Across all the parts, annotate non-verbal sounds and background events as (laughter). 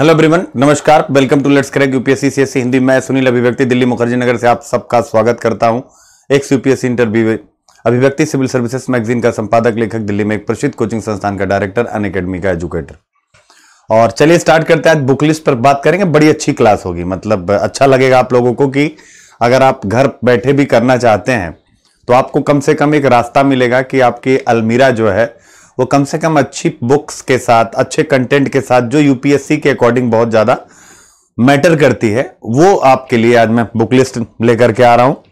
Hello ब्रिमन नमस्कार welcome to let's crack UPSC CSC Hindi मैं सुनील अभिव्यक्ति दिल्ली मुखर्जी नगर से आप सबका स्वागत करता हूं एक UPSC interview Abhivyakti civil services magazine का संपादक लेखक दिल्ली में एक प्रसिद्ध कोचिंग संस्थान का डायरेक्टर अन अकेडमी का एजुकेटर और चलिए स्टार्ट करते हैं आज बुक लिस्ट पर बात करेंगे बड़ी अच्छी क्लास होगी मतलब अच्छा लगेगा आप लोगों को कि अगर आप घर बैठे भी करना चाहते हैं तो आपको कम से कम एक रास्ता मिलेगा कि आपकी अलमीरा जो है वो कम से कम अच्छी बुक्स के साथ अच्छे कंटेंट के साथ जो यूपीएससी के अकॉर्डिंग बहुत ज़्यादा मैटर करती है वो आपके लिए आज मैं बुक लिस्ट लेकर के आ रहा हूँ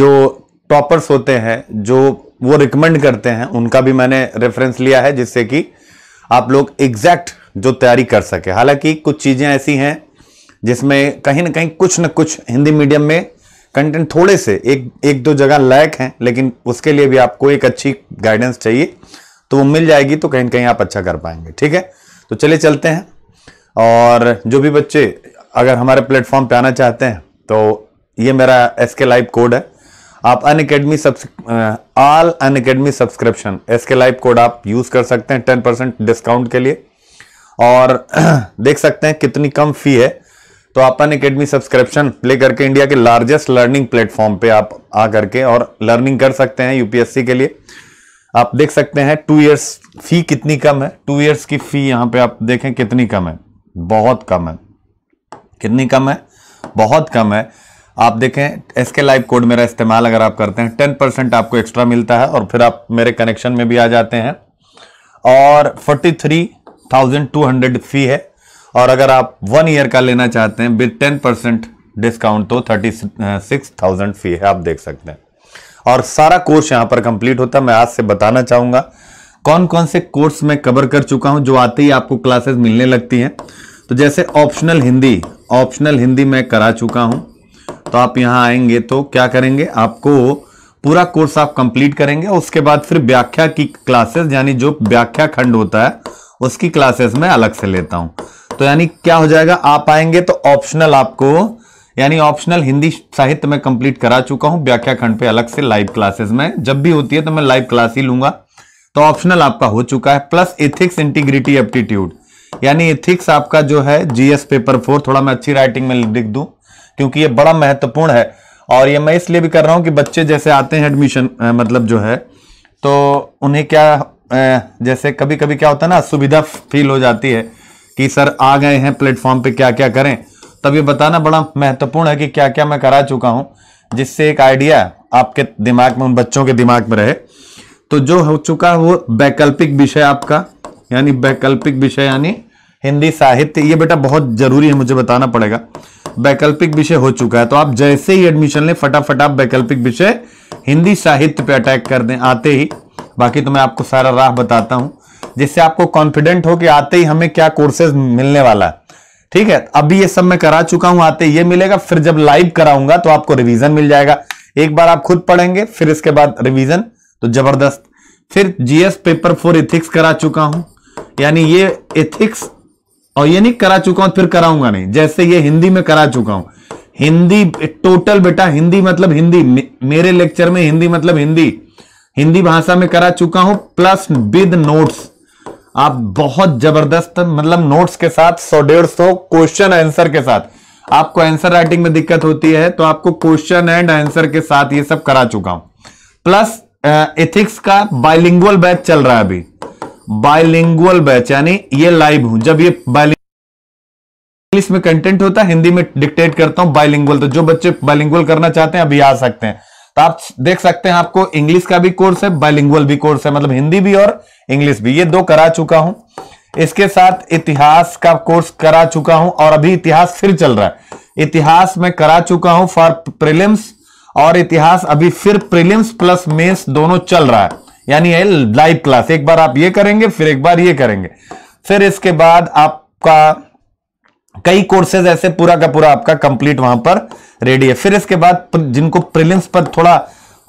जो टॉपर्स होते हैं जो वो रिकमेंड करते हैं उनका भी मैंने रेफरेंस लिया है जिससे कि आप लोग एग्जैक्ट जो तैयारी कर सके हालांकि कुछ चीज़ें ऐसी हैं जिसमें कहीं ना कहीं कुछ ना कुछ हिंदी मीडियम में कंटेंट थोड़े से एक एक दो जगह लैक हैं लेकिन उसके लिए भी आपको एक अच्छी गाइडेंस चाहिए तो वो मिल जाएगी तो कहीं ना कहीं आप अच्छा कर पाएंगे ठीक है तो चले चलते हैं और जो भी बच्चे अगर हमारे प्लेटफॉर्म पे आना चाहते हैं तो ये मेरा एस के लाइव कोड है आप Unacademy all Unacademy subscription S के लाइव कोड आप यूज़ कर सकते हैं टेन परसेंट डिस्काउंट के लिए और (clears throat) देख सकते हैं कितनी कम फी है तो आप अन अकेडमी सब्सक्रिप्शन ले करके इंडिया के लार्जेस्ट लर्निंग प्लेटफॉर्म पे आप आ करके और लर्निंग कर सकते हैं यूपीएससी के लिए आप देख सकते हैं टू ईयर्स फी कितनी कम है टू ईयर्स की फी यहाँ पे आप देखें कितनी कम है बहुत कम है कितनी कम है बहुत कम है आप देखें एस के लाइव कोड मेरा इस्तेमाल अगर आप करते हैं टेन परसेंट आपको एक्स्ट्रा मिलता है और फिर आप मेरे कनेक्शन में भी आ जाते हैं और forty three thousand two hundred fee है और अगर आप वन ईयर का लेना चाहते हैं विद टेन परसेंट डिस्काउंट तो थर्टी सिक्स थाउजेंड फी है आप देख सकते हैं और सारा कोर्स यहाँ पर कंप्लीट होता है मैं आज से बताना चाहूंगा कौन कौन से कोर्स मैं कवर कर चुका हूं जो आते ही आपको क्लासेस मिलने लगती हैं तो जैसे ऑप्शनल हिंदी ऑप्शनल हिंदी मैं करा चुका हूं तो आप यहाँ आएंगे तो क्या करेंगे आपको पूरा कोर्स आप कंप्लीट करेंगे उसके बाद फिर व्याख्या की क्लासेस यानी जो व्याख्या खंड होता है उसकी क्लासेस मैं अलग से लेता हूँ तो यानी क्या हो जाएगा आप आएंगे तो ऑप्शनल आपको यानी ऑप्शनल हिंदी साहित्य में कंप्लीट करा चुका हूं व्याख्या खंड पे अलग से लाइव क्लासेस में जब भी होती है तो मैं लाइव क्लास ही लूंगा तो ऑप्शनल आपका हो चुका है प्लस इथिक्स इंटीग्रिटी एप्टीट्यूड यानी इथिक्स आपका जो है जीएस पेपर फोर थोड़ा मैं अच्छी राइटिंग में लिख दू क्योंकि ये बड़ा महत्वपूर्ण है और ये मैं इसलिए भी कर रहा हूं कि बच्चे जैसे आते हैं एडमिशन मतलब जो है तो उन्हें क्या जैसे कभी कभी क्या होता है ना असुविधा फील हो जाती है कि सर आ गए हैं प्लेटफॉर्म पे क्या क्या करें तब ये बताना बड़ा महत्वपूर्ण है कि क्या क्या मैं करा चुका हूं जिससे एक आइडिया आपके दिमाग में उन बच्चों के दिमाग में रहे तो जो हो चुका है वो वैकल्पिक विषय आपका यानी वैकल्पिक विषय यानी हिंदी साहित्य ये बेटा बहुत जरूरी है मुझे बताना पड़ेगा वैकल्पिक विषय हो चुका है तो आप जैसे ही एडमिशन लें फटाफट आप वैकल्पिक विषय हिंदी साहित्य पे अटैक कर दें आते ही बाकी तो मैं आपको सारा राह बताता हूं जिससे आपको कॉन्फिडेंट हो कि आते ही हमें क्या कोर्सेज मिलने वाला है ठीक है अभी ये सब मैं करा चुका हूं आते ये मिलेगा फिर जब लाइव कराऊंगा तो आपको रिवीजन मिल जाएगा एक बार आप खुद पढ़ेंगे फिर इसके बाद रिवीजन तो जबरदस्त फिर जीएस पेपर फॉर इथिक्स करा चुका हूं यानी ये इथिक्स और ये नहीं करा चुका हूं फिर कराऊंगा नहीं जैसे ये हिंदी में करा चुका हूं हिंदी टोटल बेटा हिंदी मतलब हिंदी मेरे लेक्चर में हिंदी मतलब हिंदी हिंदी भाषा में करा चुका हूं प्लस विद नोट्स आप बहुत जबरदस्त मतलब नोट्स के साथ सौ डेढ़ सौ क्वेश्चन आंसर के साथ आपको आंसर राइटिंग में दिक्कत होती है तो आपको क्वेश्चन एंड आंसर के साथ ये सब करा चुका हूं प्लस एथिक्स का बाइलिंगुअल बैच चल रहा है अभी बाइलिंगुअल बैच यानी ये लाइव हूं जब ये बाइलिंग इंग्लिश में कंटेंट होता है हिंदी में डिक्टेट करता हूं बाइलिंगुअल तो जो बच्चे बाइलिंगुअल करना चाहते हैं अभी आ सकते हैं तो आप देख सकते हैं आपको इंग्लिश का भी कोर्स है बाइलिंगुअल भी कोर्स है मतलब हिंदी भी और इंग्लिश भी ये दो करा चुका हूं इसके साथ इतिहास का कोर्स करा चुका हूं और अभी इतिहास फिर चल रहा है इतिहास में करा चुका हूं फॉर प्रिलिम्स और इतिहास अभी फिर प्रिलिम्स प्लस मेन्स दोनों चल रहा है यानी है लाइव क्लास एक बार आप ये करेंगे फिर एक बार ये करेंगे फिर इसके बाद आपका कई कोर्सेज ऐसे पूरा का पूरा आपका कंप्लीट वहां पर रेडी है फिर इसके बाद जिनको प्रिलिम्स पर थोड़ा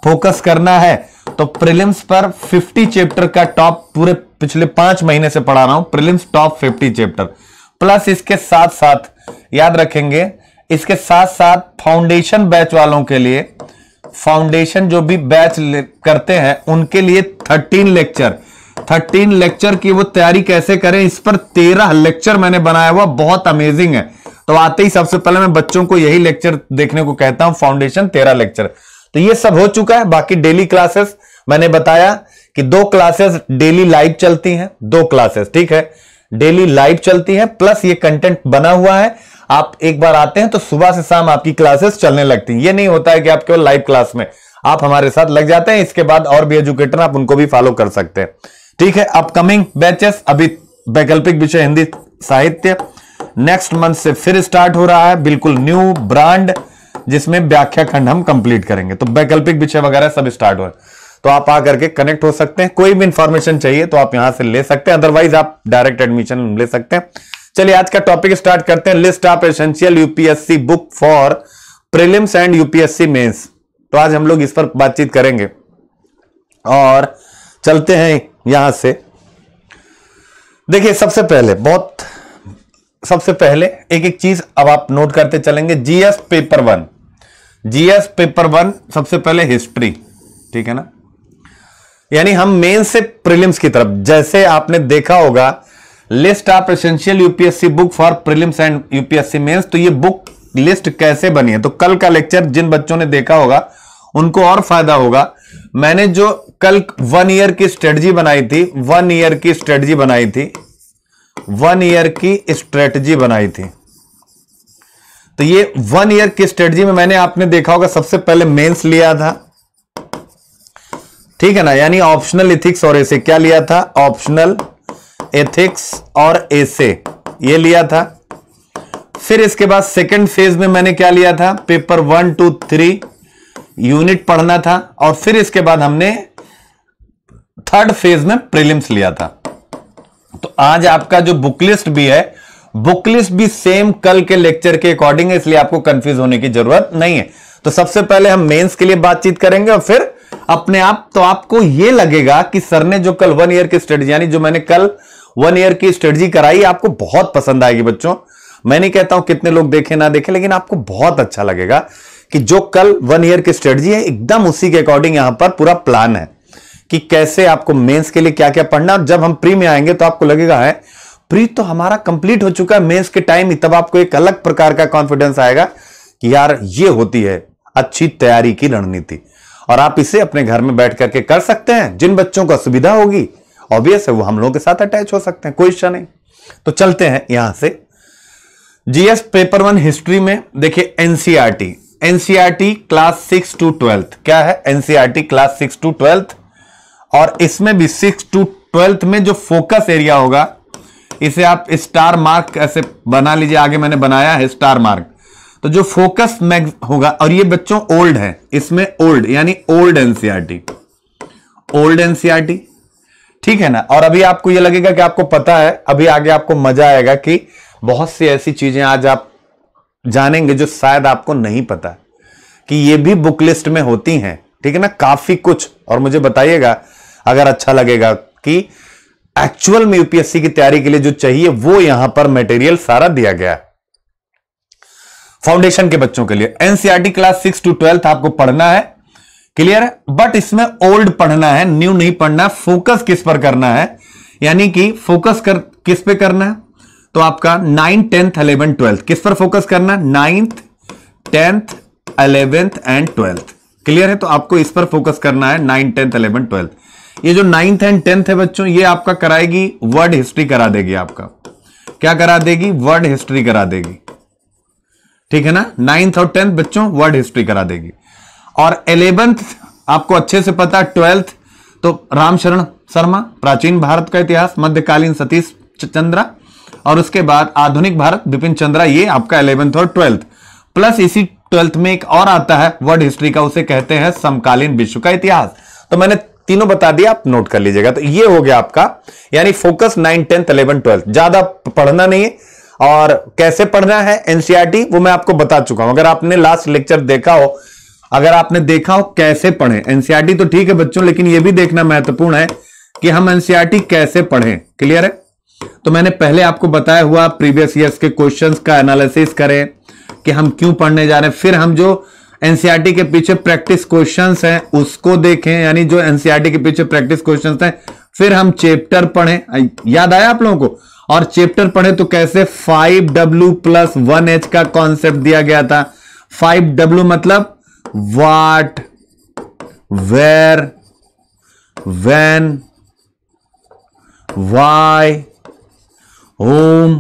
फोकस करना है तो प्रिलिम्स पर 50 चैप्टर का टॉप पूरे पिछले पांच महीने से पढ़ा रहा हूं प्रिलिम्स टॉप 50 चैप्टर प्लस इसके साथ साथ याद रखेंगे इसके साथ साथ फाउंडेशन बैच वालों के लिए फाउंडेशन जो भी बैच करते हैं उनके लिए थर्टीन लेक्चर थर्टीन लेक्चर की वो तैयारी कैसे करें इस पर तेरह लेक्चर मैंने बनाया हुआ बहुत अमेजिंग है तो आते ही सबसे पहले मैं बच्चों को यही लेक्चर देखने को कहता हूं फाउंडेशन तेरह लेक्चर तो ये सब हो चुका है बाकी डेली क्लासेस मैंने बताया कि दो क्लासेस डेली लाइव चलती हैं दो क्लासेस ठीक है डेली लाइव चलती है प्लस ये कंटेंट बना हुआ है आप एक बार आते हैं तो सुबह से शाम आपकी क्लासेस चलने लगती हैं ये नहीं होता है कि आप केवल लाइव क्लास में आप हमारे साथ लग जाते हैं इसके बाद और भी एजुकेटर आप उनको भी फॉलो कर सकते हैं ठीक है अपकमिंग बैचेस अभी वैकल्पिक विषय हिंदी साहित्य नेक्स्ट मंथ से फिर स्टार्ट हो रहा है बिल्कुल न्यू ब्रांड जिसमें व्याख्या खंड हम कंप्लीट करेंगे तो वैकल्पिक विषय वगैरह सब स्टार्ट हो तो आप आकर के कनेक्ट हो सकते हैं कोई भी इंफॉर्मेशन चाहिए तो आप यहां से ले सकते हैं अदरवाइज आप डायरेक्ट एडमिशन ले सकते हैं चलिए आज का टॉपिक स्टार्ट करते हैं list of essential UPSC book for prelims and UPSC mains तो आज हम लोग इस पर बातचीत करेंगे और चलते हैं यहां से देखिए सबसे पहले बहुत सबसे पहले एक एक चीज अब आप नोट करते चलेंगे GS paper one GS paper one सबसे पहले हिस्ट्री ठीक है ना यानी हम मेन से प्रीलिम्स की तरफ जैसे आपने देखा होगा list of essential UPSC book for prelims and UPSC mains तो ये बुक लिस्ट कैसे बनी है तो कल का लेक्चर जिन बच्चों ने देखा होगा उनको और फायदा होगा मैंने जो कल वन ईयर की स्ट्रेटजी बनाई थी वन ईयर की स्ट्रेटजी बनाई थी वन ईयर की स्ट्रेटजी बनाई थी तो ये वन ईयर की स्ट्रेटजी में मैंने आपने देखा होगा सबसे पहले मेंस लिया था ठीक है ना यानी ऑप्शनल इथिक्स और एसे क्या लिया था ऑप्शनल एथिक्स और एसे ये लिया था फिर इसके बाद सेकंड फेज में मैंने क्या लिया था paper one two three unit पढ़ना था और फिर इसके बाद हमने थर्ड फेज में प्रीलिम्स लिया था तो आज आपका जो बुक लिस्ट भी है बुक लिस्ट भी सेम कल के लेक्चर के अकॉर्डिंग है इसलिए आपको कंफ्यूज होने की जरूरत नहीं है तो सबसे पहले हम मेंस के लिए बातचीत करेंगे और फिर अपने आप तो आपको यह लगेगा कि सर ने जो कल वन ईयर की स्ट्रेटजी यानी जो मैंने कल वन ईयर की स्ट्रेटजी कराई आपको बहुत पसंद आएगी बच्चों मैं नहीं कहता हूं कितने लोग देखे ना देखे लेकिन आपको बहुत अच्छा लगेगा कि जो कल वन ईयर की स्ट्रेटजी है एकदम उसी के अकॉर्डिंग यहां पर पूरा प्लान है कि कैसे आपको मेंस के लिए क्या क्या पढ़ना जब हम प्री में आएंगे तो आपको लगेगा है प्री तो हमारा कंप्लीट हो चुका है मेंस के टाइम ही तब आपको एक अलग प्रकार का कॉन्फिडेंस आएगा कि यार ये होती है अच्छी तैयारी की रणनीति और आप इसे अपने घर में बैठ करके कर सकते हैं जिन बच्चों को सुविधा होगी ऑब्वियस है वो हम लोगों के साथ अटैच हो सकते हैं कोई इच्छा नहीं तो चलते हैं यहां से जीएस पेपर वन हिस्ट्री में देखिए NCERT NCERT class six to twelfth क्या है NCERT class six to twelfth और इसमें भी सिक्स टू ट्वेल्थ में जो फोकस एरिया होगा इसे आप स्टार मार्क ऐसे बना लीजिए आगे मैंने बनाया है स्टार मार्क तो जो फोकस मैग होगा और ये बच्चों ओल्ड है इसमें ओल्ड यानी ओल्ड एनसीआरटी ओल्ड एनसीआरटी ठीक है ना और अभी आपको ये लगेगा कि आपको पता है अभी आगे आपको मजा आएगा कि बहुत सी ऐसी चीजें आज आप जानेंगे जो शायद आपको नहीं पता कि ये भी बुक लिस्ट में होती हैं ठीक है ना काफी कुछ और मुझे बताइएगा अगर अच्छा लगेगा कि एक्चुअल में यूपीएससी की तैयारी के लिए जो चाहिए वो यहां पर मटेरियल सारा दिया गया है फाउंडेशन के बच्चों के लिए NCERT class six to twelfth आपको पढ़ना है क्लियर है बट इसमें ओल्ड पढ़ना है न्यू नहीं पढ़ना है फोकस किस पर करना है यानी कि फोकस कर किस पे करना है तो आपका नाइन्थ टेंथ अलेवेंथ ट्वेल्थ किस पर फोकस करना ninth tenth eleventh and twelfth clear है तो आपको इस पर फोकस करना है नाइन्थ टेंथ अलेवेंथ ट्वेल्थ ये जो नाइन्थ एंड टेंथ है बच्चों ये आपका कराएगी वर्ड हिस्ट्री करा देगी आपका क्या करा देगी वर्ड हिस्ट्री करा देगी ठीक है ना नाइन्थ और टेंथ बच्चों वर्ड हिस्ट्री करा देगी और एलेवेंथ आपको अच्छे से पता ट्वेल्थ तो रामशरण शर्मा प्राचीन भारत का इतिहास मध्यकालीन सतीश चंद्रा और उसके बाद आधुनिक भारत बिपिन चंद्रा ये आपका इलेवेंथ और ट्वेल्थ प्लस इसी ट्वेल्थ में एक और आता है वर्ल्ड हिस्ट्री का उसे कहते हैं समकालीन विश्व का इतिहास तो मैंने तीनों बता दिया आप नोट कर लीजिएगा तो ये हो गया आपका यानी focus nine tenth eleven twelfth ज्यादा पढ़ना नहीं है और कैसे पढ़ना है एनसीआरटी e वो मैं आपको बता चुका हूं अगर आपने लास्ट लेक्चर देखा हो अगर आपने देखा हो कैसे पढ़े एनसीआरटी e तो ठीक है बच्चों लेकिन यह भी देखना महत्वपूर्ण है कि हम एनसीआरटी e कैसे पढ़े क्लियर है तो मैंने पहले आपको बताया हुआ प्रीवियस ईयर्स के क्वेश्चंस का एनालिसिस करें कि हम क्यों पढ़ने जा रहे हैं फिर हम जो एनसीईआरटी e के पीछे प्रैक्टिस क्वेश्चंस हैं उसको देखें यानी जो एनसीईआरटी e के पीछे प्रैक्टिस क्वेश्चंस हैं फिर हम चैप्टर पढ़ें याद आया आप लोगों को और चैप्टर पढ़े तो कैसे 5w प्लस वन एच का कॉन्सेप्ट दिया गया था 5w मतलब what where when why whom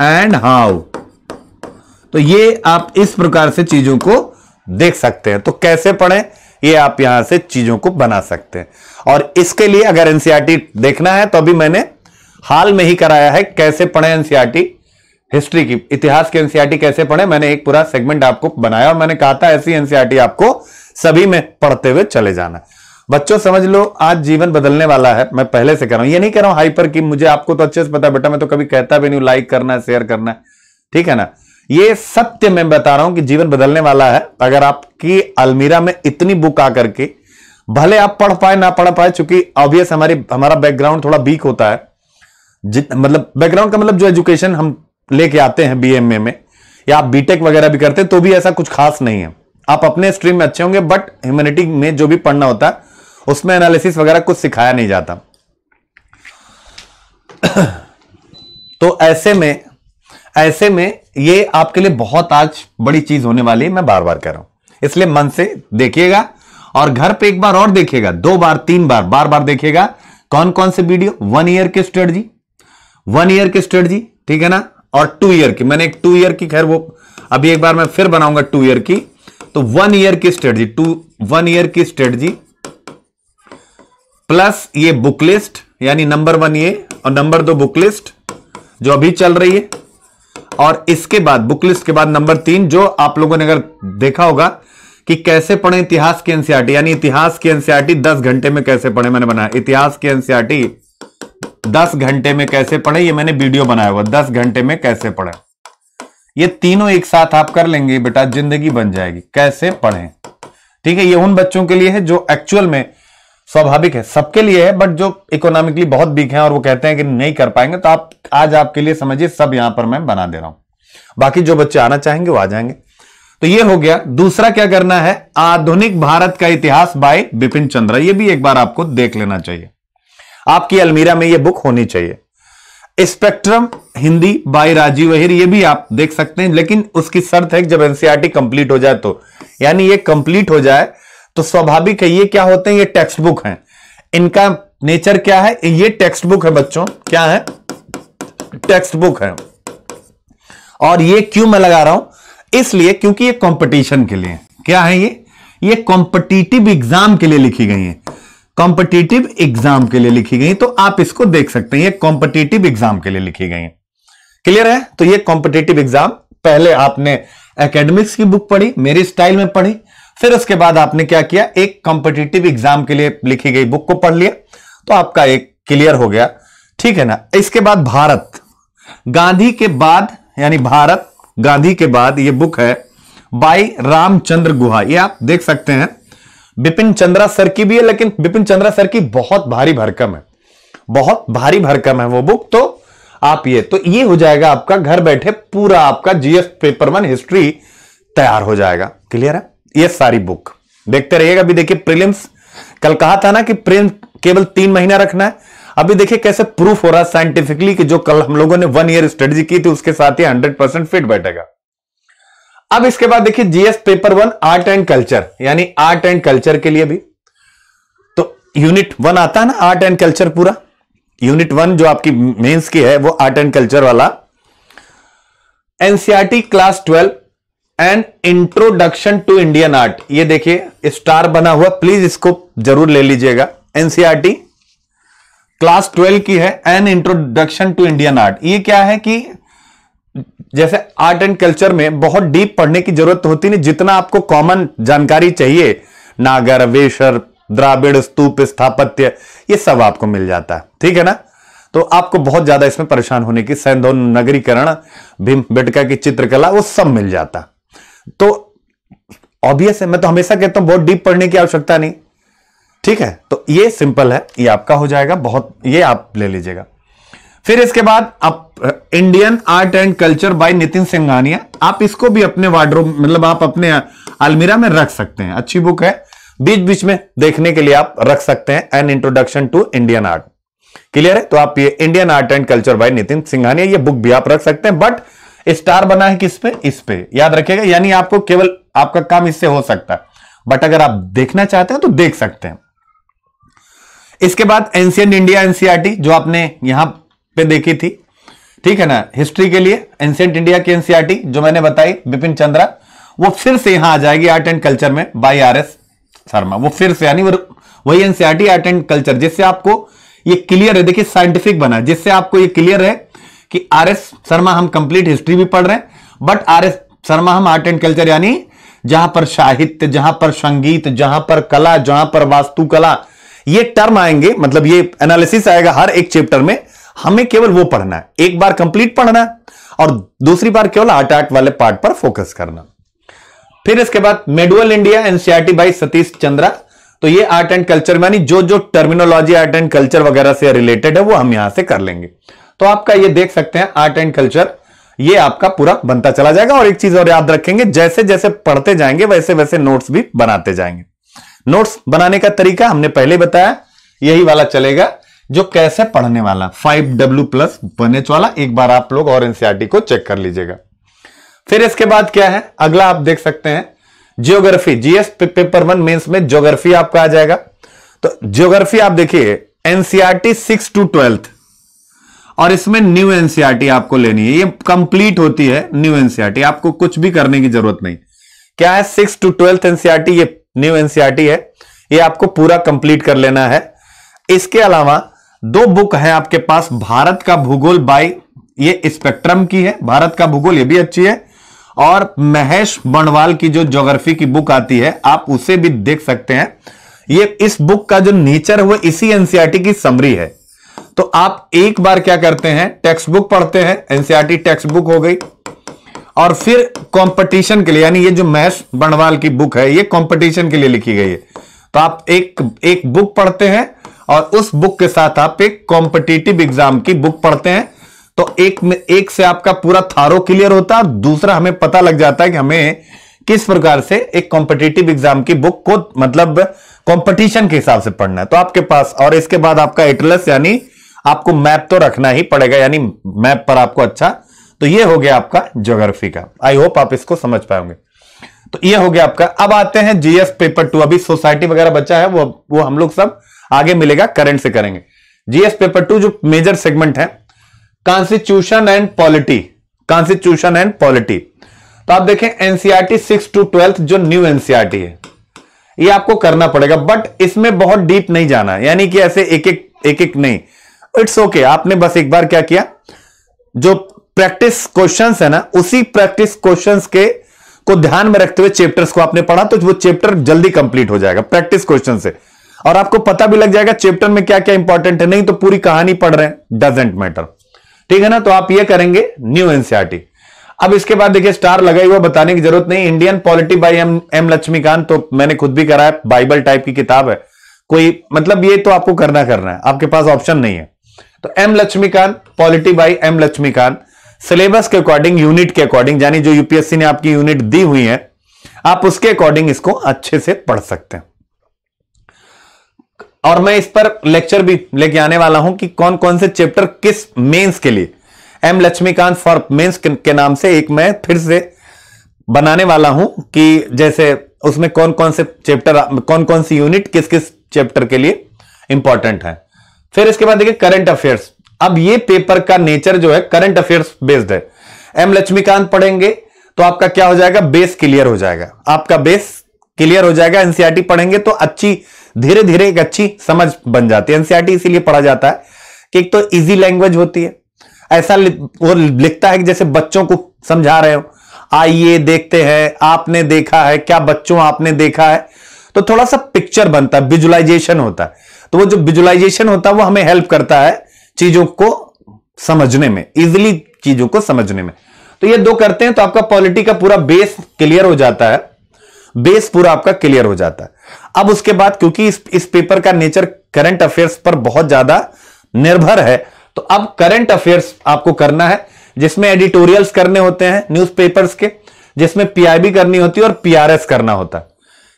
and how तो ये आप इस प्रकार से चीजों को देख सकते हैं तो कैसे पढ़ें ये आप यहां से चीजों को बना सकते हैं और इसके लिए अगर एनसीआरटी देखना है तो अभी मैंने हाल में ही कराया है कैसे पढ़े एनसीआरटी हिस्ट्री की इतिहास के एनसीआरटी कैसे पढ़े मैंने एक पूरा सेगमेंट आपको बनाया और मैंने कहा था ऐसी एनसीआरटी आपको सभी में पढ़ते हुए चले जाना बच्चों समझ लो आज जीवन बदलने वाला है मैं पहले से कह रहा हूं ये नहीं कह रहा हूं हाइपर की मुझे आपको तो अच्छे से पता है बेटा मैं तो कभी कहता भी नहीं लाइक करना है शेयर करना है ठीक है ना ये सत्य मैं बता रहा हूं कि जीवन बदलने वाला है अगर आपकी अलमीरा में इतनी बुक आ करके भले आप पढ़ पाए ना पढ़ पाए चूंकि ऑब्वियस हमारी हमारा बैकग्राउंड थोड़ा वीक होता है मतलब बैकग्राउंड का मतलब जो एजुकेशन हम लेके आते हैं बी में या आप बीटेक वगैरह भी करते हैं तो भी ऐसा कुछ खास नहीं है आप अपने स्ट्रीम में अच्छे होंगे बट ह्यूमैनिटी में जो भी पढ़ना होता है उसमें एनालिसिस वगैरह कुछ सिखाया नहीं जाता (clears throat) तो ऐसे में ऐसे में ये आपके लिए बहुत आज बड़ी चीज होने वाली है मैं बार बार कह रहा हूं इसलिए मन से देखिएगा और घर पे एक बार और देखिएगा दो बार तीन बार बार बार देखिएगा कौन कौन से वीडियो वन ईयर की स्ट्रेटजी वन ईयर की स्ट्रेटजी ठीक है ना और टू ईयर की मैंने एक टू ईयर की खैर वो अभी एक बार मैं फिर बनाऊंगा टू ईयर की तो वन ईयर की स्ट्रेटजी टू वन ईयर की स्ट्रेटजी प्लस ये बुक लिस्ट यानी नंबर वन ये और नंबर दो बुक लिस्ट जो अभी चल रही है और इसके बाद बुक लिस्ट के बाद नंबर तीन जो आप लोगों ने अगर देखा होगा कि कैसे पढ़े इतिहास की एनसीआरटी यानी इतिहास की एनसीआरटी दस घंटे में कैसे पढ़े मैंने बनाया इतिहास की एनसीआरटी दस घंटे में कैसे पढ़े ये मैंने वीडियो बनाया हुआ दस घंटे में कैसे पढ़े ये तीनों एक साथ आप कर लेंगे बेटा जिंदगी बन जाएगी कैसे पढ़ें ठीक है ये उन बच्चों के लिए है जो एक्चुअल में स्वाभाविक है सबके लिए है बट जो इकोनॉमिकली बहुत वीक है और वो कहते हैं कि नहीं कर पाएंगे तो आप आज आपके लिए समझिए सब यहां पर मैं बना दे रहा हूं बाकी जो बच्चे आना चाहेंगे वो आ जाएंगे तो ये हो गया दूसरा क्या करना है आधुनिक भारत का इतिहास बाय बिपिन चंद्र ये भी एक बार आपको देख लेना चाहिए आपकी अलमीरा में यह बुक होनी चाहिए स्पेक्ट्रम हिंदी बाय राजीव अहिर ये भी आप देख सकते हैं लेकिन उसकी शर्त है जब एनसीआरटी कंप्लीट e हो जाए तो यानी ये कंप्लीट हो जाए तो स्वाभाविक है ये क्या होते हैं ये टेक्स्ट बुक है इनका नेचर क्या है ये टेक्स्ट बुक है बच्चों क्या है टेक्स्ट बुक है और ये क्यों मैं लगा रहा हूं इसलिए क्योंकि ये कंपटीशन के लिए क्या है ये ये कॉम्पिटिटिव एग्जाम के लिए लिखी गई है कॉम्पिटिटिव एग्जाम के लिए लिखी गई तो आप इसको देख सकते हैं ये कॉम्पिटिटिव एग्जाम के लिए लिखी गई है क्लियर है तो ये कॉम्पिटेटिव एग्जाम पहले आपने एकेडमिक्स की बुक पढ़ी मेरी स्टाइल में पढ़ी फिर उसके बाद आपने क्या किया एक कॉम्पिटिटिव एग्जाम के लिए लिखी गई बुक को पढ़ लिया तो आपका एक क्लियर हो गया ठीक है ना इसके बाद भारत गांधी के बाद यानी भारत गांधी के बाद ये बुक है बाई रामचंद्र गुहा ये आप देख सकते हैं बिपिन चंद्रा सर की भी है लेकिन बिपिन चंद्रा सर की बहुत भारी भरकम है बहुत भारी भरकम है वो बुक तो आप ये तो ये हो जाएगा आपका घर बैठे पूरा आपका जीएस पेपर वन हिस्ट्री तैयार हो जाएगा क्लियर है ये सारी बुक देखते रहिएगा अभी देखिए प्रीलिम्स कल कहा था ना कि प्रेम केवल तीन महीना रखना है अभी देखिए कैसे प्रूफ हो रहा है साइंटिफिकली कि जो कल हम लोगों ने वन ईयर स्ट्रेटजी की थी उसके साथ ही हंड्रेड परसेंट फिट बैठेगा अब इसके बाद देखिए GS paper one art and culture यानी आर्ट एंड कल्चर के लिए भी तो यूनिट वन आता है ना आर्ट एंड कल्चर पूरा यूनिट वन जो आपकी मेंस की है वो आर्ट एंड कल्चर वाला NCERT class twelve an introduction to Indian art ये देखिए स्टार बना हुआ प्लीज इसको जरूर ले लीजिएगा एनसीआरटी क्लास ट्वेल्व की है an introduction to Indian art ये क्या है कि जैसे आर्ट एंड कल्चर में बहुत डीप पढ़ने की जरूरत तो होती नहीं जितना आपको कॉमन जानकारी चाहिए नागर वेशर द्राविड़ स्तूप स्थापत्य ये सब आपको मिल जाता है ठीक है ना तो आपको बहुत ज्यादा इसमें परेशान होने की सैंधो नगरीकरण भीम बेटका की चित्रकला वो सब मिल जाता तो ऑब्वियस है मैं तो हमेशा कहता हूं बहुत डीप पढ़ने की आवश्यकता नहीं ठीक है तो ये सिंपल है ये आपका हो जाएगा बहुत ये आप ले लीजिएगा फिर इसके बाद आप Indian art and culture by Nitin Singhania आप इसको भी अपने वार्ड्रोब मतलब आप अपने अलमीरा में रख सकते हैं अच्छी बुक है बीच बीच में देखने के लिए आप रख सकते हैं an introduction to Indian art clear है तो आप ये Indian art and culture by Nitin Singhania ये बुक भी आप रख सकते हैं बट स्टार बना है किस पे इस पे याद रखिएगा यानी आपको केवल आपका काम इससे हो सकता है बट अगर आप देखना चाहते हैं तो देख सकते हैं इसके बाद एंशियंट इंडिया एनसीआरटी जो आपने यहां पे देखी थी ठीक है ना हिस्ट्री के लिए एंशियंट इंडिया की एनसीआरटी e जो मैंने बताई बिपिन चंद्रा वो फिर से यहां आ जाएगी आर्ट एंड कल्चर में बाई आर एस शर्मा वो फिर से यानी वही एनसीआरटी आर्ट एंड कल्चर जिससे आपको ये क्लियर है देखिए साइंटिफिक बना जिससे आपको ये क्लियर है कि आर एस शर्मा हम कंप्लीट हिस्ट्री भी पढ़ रहे हैं बट आर एस शर्मा हम आर्ट एंड कल्चर यानी जहां पर साहित्य जहां पर संगीत जहां पर कला जहां पर वास्तुकला ये टर्म आएंगे मतलब ये एनालिसिस आएगा हर एक चैप्टर में हमें केवल वो पढ़ना है एक बार कंप्लीट पढ़ना है और दूसरी बार केवल आर्ट आर्ट वाले पार्ट पर फोकस करना फिर इसके बाद medieval India NCERT by Satish Chandra तो ये आर्ट एंड कल्चर यानी जो जो टर्मिनोलॉजी आर्ट एंड कल्चर वगैरह से रिलेटेड है वो हम यहां से कर लेंगे तो आपका ये देख सकते हैं आर्ट एंड कल्चर ये आपका पूरा बनता चला जाएगा और एक चीज और याद रखेंगे जैसे जैसे पढ़ते जाएंगे वैसे वैसे नोट्स भी बनाते जाएंगे नोट्स बनाने का तरीका हमने पहले बताया यही वाला चलेगा जो कैसे पढ़ने वाला five W plus one H वाला एक बार आप लोग और एनसीआरटी e को चेक कर लीजिएगा फिर इसके बाद क्या है अगला आप देख सकते हैं geography GS paper one mains में जियोग्राफी आपका आ जाएगा तो जियोग्राफी आप देखिए एनसीआरटी सिक्स टू ट्वेल्थ और इसमें न्यू एनसीआरटी e आपको लेनी है ये कंप्लीट होती है न्यू एनसीआरटी e आपको कुछ भी करने की जरूरत नहीं क्या है सिक्स टू ट्वेल्थ एनसीआरटी ये न्यू एनसीआरटी e है ये आपको पूरा कंप्लीट कर लेना है इसके अलावा दो बुक है आपके पास भारत का भूगोल बाई ये स्पेक्ट्रम की है भारत का भूगोल ये भी अच्छी है और महेश बणवाल की जो ज्योग्राफी की बुक आती है आप उसे भी देख सकते हैं ये इस बुक का जो नेचर हुआ इसी एनसीआरटी की समरी है तो आप एक बार क्या करते हैं टेक्स्ट बुक पढ़ते हैं एनसीआरटी टेक्स्ट बुक हो गई और फिर कंपटीशन के लिए यानी ये जो महेश बनवाल की बुक है ये कंपटीशन के लिए लिखी गई है तो आप एक एक बुक पढ़ते हैं और उस बुक के साथ आप एक कॉम्पिटिटिव एग्जाम की बुक पढ़ते हैं तो एक एक से आपका पूरा थारो क्लियर होता है दूसरा हमें पता लग जाता है कि हमें किस प्रकार से एक कॉम्पिटेटिव एग्जाम की बुक को मतलब कंपटीशन के हिसाब से पढ़ना है तो आपके पास और इसके बाद आपका एटलस यानी आपको मैप तो रखना ही पड़ेगा यानी मैप पर आपको अच्छा तो ये हो गया आपका ज्योग्राफी का आई होप आप इसको समझ पाएंगे तो ये हो गया आपका अब आते हैं जीएस पेपर टू अभी सोसाइटी वगैरह बचा है वो वो हम लोग सब आगे मिलेगा करंट से करेंगे जीएस पेपर टू जो मेजर सेगमेंट है constitution and polity constitution and polity तो आप देखें एनसीआरटी सिक्स टू ट्वेल्थ जो न्यू एनसीआरटी e है ये आपको करना पड़ेगा बट इसमें बहुत डीप नहीं जाना यानी कि ऐसे एक एक एक एक नहीं इट्स ओके okay. आपने बस एक बार क्या किया जो प्रैक्टिस क्वेश्चंस है ना उसी प्रैक्टिस क्वेश्चंस के को ध्यान में रखते हुए चैप्टर्स को आपने पढ़ा तो वो चैप्टर जल्दी कंप्लीट हो जाएगा प्रैक्टिस क्वेश्चन से और आपको पता भी लग जाएगा चैप्टर में क्या क्या इंपॉर्टेंट है नहीं तो पूरी कहानी पढ़ रहे हैं डजेंट मैटर ठीक है ना तो आप ये करेंगे न्यू एनसीआरटी e अब इसके बाद देखिए स्टार लगाई हुआ बताने की जरूरत नहीं Indian polity by M M Laxmikanth तो मैंने खुद भी करा है बाइबल टाइप की किताब है कोई मतलब ये तो आपको करना करना है आपके पास ऑप्शन नहीं है तो M Laxmikanth polity by M Laxmikanth syllabus के अकॉर्डिंग यूनिट के अकॉर्डिंग यानी जो यूपीएससी ने आपकी यूनिट दी हुई है आप उसके अकॉर्डिंग इसको अच्छे से पढ़ सकते हैं और मैं इस पर लेक्चर भी लेके आने वाला हूं कि कौन कौन से चैप्टर किस मेंस के लिए एम लक्ष्मीकांत फॉर मेंस के नाम से एक मैं फिर से बनाने वाला हूं कि जैसे उसमें कौन कौन से चैप्टर कौन कौन सी यूनिट किस किस चैप्टर के लिए इंपॉर्टेंट है फिर इसके बाद देखिए करंट अफेयर्स अब ये पेपर का नेचर जो है करंट अफेयर्स बेस्ड है एम लक्ष्मीकांत पढ़ेंगे तो आपका क्या हो जाएगा बेस क्लियर हो जाएगा आपका बेस क्लियर हो जाएगा एनसीआरटी e पढ़ेंगे तो अच्छी धीरे धीरे एक अच्छी समझ बन जाती है एनसीआरटी e इसीलिए पढ़ा जाता है कि एक तो इजी लैंग्वेज होती है ऐसा वो लिखता है कि जैसे बच्चों को समझा रहे हो आइए देखते हैं आपने देखा है क्या बच्चों आपने देखा है तो थोड़ा सा पिक्चर बनता है विजुलाइजेशन होता है तो वो जो विजुअलाइजेशन होता है वो हमें हेल्प करता है चीजों को समझने में इजिली चीजों को समझने में तो ये दो करते हैं तो आपका पॉलिटी का पूरा बेस क्लियर हो जाता है बेस पूरा आपका क्लियर हो जाता है अब उसके बाद क्योंकि इस, इस पेपर का नेचर करंट अफेयर्स पर बहुत ज्यादा निर्भर है तो अब करंट अफेयर्स आपको करना है जिसमें एडिटोरियल्स करने होते हैं न्यूज़पेपर्स के जिसमें पीआईबी करनी होती है और पीआरएस करना होता है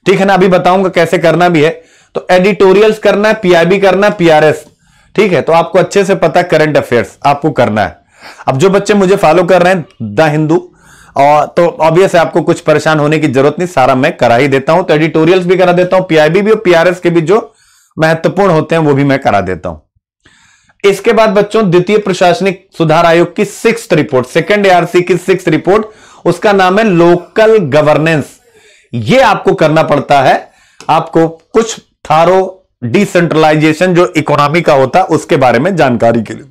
ठीक है ना अभी बताऊंगा कैसे करना भी है तो एडिटोरियल्स करना है पीआईबी करना है पीआरएस ठीक है तो आपको अच्छे से पता करंट अफेयर्स आपको करना है अब जो बच्चे मुझे फॉलो कर रहे हैं द हिंदू और तो ऑब्वियस है आपको कुछ परेशान होने की जरूरत नहीं सारा मैं करा ही देता हूं तो एडिटोरियल्स भी करा देता हूं पीआईबी भी और पीआरएस के भी जो महत्वपूर्ण होते हैं वो भी मैं करा देता हूं इसके बाद बच्चों द्वितीय प्रशासनिक सुधार आयोग की सिक्स रिपोर्ट सेकेंड एआरसी की सिक्स रिपोर्ट उसका नाम है लोकल गवर्नेंस ये आपको करना पड़ता है आपको कुछ थारो डिसेंट्रलाइजेशन जो इकोनॉमी का होता है उसके बारे में जानकारी के लिए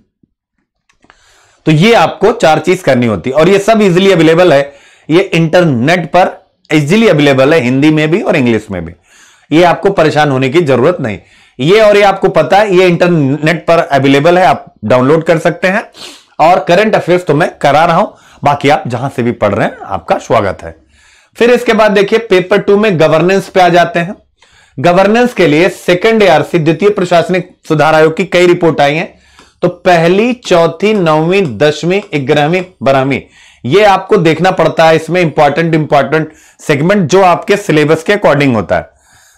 तो ये आपको चार चीज करनी होती है और ये सब इजिली अवेलेबल है ये इंटरनेट पर इजिली अवेलेबल है हिंदी में भी और इंग्लिश में भी ये आपको परेशान होने की जरूरत नहीं ये और ये आपको पता है ये इंटरनेट पर अवेलेबल है आप डाउनलोड कर सकते हैं और करंट अफेयर्स तो मैं करा रहा हूं बाकी आप जहां से भी पढ़ रहे हैं आपका स्वागत है फिर इसके बाद देखिए पेपर टू में गवर्नेंस पे आ जाते हैं गवर्नेंस के लिए सेकंड एआरसी द्वितीय प्रशासनिक सुधार आयोग की कई रिपोर्ट आई हैं तो पहली चौथी नौवीं दसवीं ग्यारहवीं बारहवीं ये आपको देखना पड़ता है इसमें इंपॉर्टेंट इंपॉर्टेंट सेगमेंट जो आपके सिलेबस के अकॉर्डिंग होता है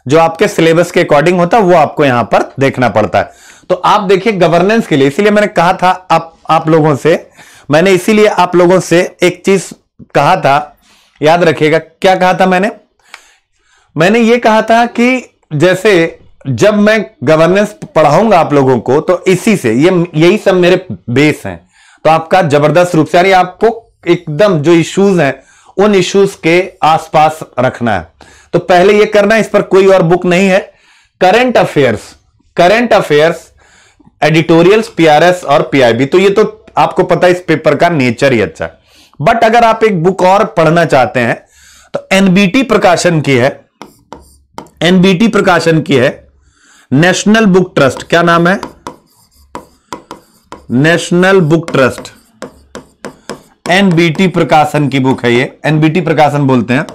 जो आपके सिलेबस के अकॉर्डिंग होता है वो आपको यहां पर देखना पड़ता है तो आप देखिए गवर्नेंस के लिए इसीलिए मैंने कहा था आप आप लोगों से मैंने इसीलिए आप लोगों से एक चीज कहा था याद रखिएगा क्या कहा था मैंने मैंने ये कहा था कि जैसे जब मैं गवर्नेंस पढ़ाऊंगा आप लोगों को तो इसी से ये यही सब मेरे बेस हैं तो आपका जबरदस्त रूप से यानी आपको एकदम जो इश्यूज हैं उन इश्यूज के आसपास रखना है तो पहले ये करना इस पर कोई और बुक नहीं है current affairs current affairs editorials PRS और पीआईबी तो ये तो आपको पता है इस पेपर का नेचर ही अच्छा बट अगर आप एक बुक और पढ़ना चाहते हैं तो एनबीटी प्रकाशन की है एनबीटी प्रकाशन की है नेशनल बुक ट्रस्ट क्या नाम है नेशनल बुक ट्रस्ट एनबीटी प्रकाशन की बुक है ये एनबीटी प्रकाशन बोलते हैं